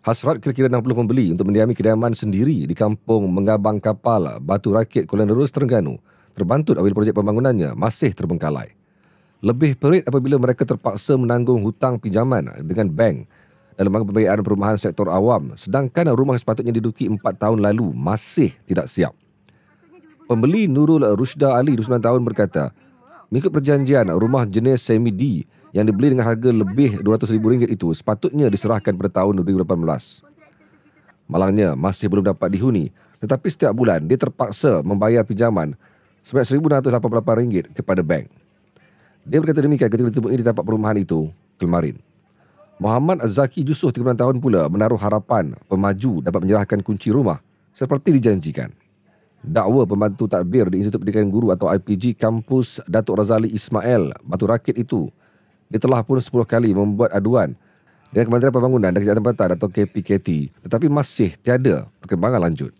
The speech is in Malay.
hasrat kira-kira 60 pembeli untuk mendiami kediaman sendiri di kampung Mengabang Kapal, Batu Rakit, Kuala Nerus, Terengganu terbantut awal projek pembangunannya masih terbengkalai. Lebih pelik apabila mereka terpaksa menanggung hutang pinjaman dengan bank dalam pembayaran perumahan sektor awam sedangkan rumah sepatutnya diduki 4 tahun lalu masih tidak siap. Pembeli Nurul Rusda Ali, 29 tahun berkata, mengikut perjanjian rumah jenis semi-D yang dibeli dengan harga lebih rm ringgit itu sepatutnya diserahkan pada tahun 2018. Malangnya, masih belum dapat dihuni tetapi setiap bulan dia terpaksa membayar pinjaman sebanyak rm ringgit kepada bank. Dia berkata demikian ketika ditemui di tapak perumahan itu kemarin. Muhammad Azaki Jusuh 36 tahun pula menaruh harapan pemaju dapat menyerahkan kunci rumah seperti dijanjikan. Dakwa pembantu tadbir di Institut Pendidikan Guru atau IPG Kampus Datuk Razali Ismail Batu Rakit itu dia telah pun 10 kali membuat aduan dengan Kementerian Pembangunan dan Kejayaan Tempatan atau KPKT tetapi masih tiada perkembangan lanjut.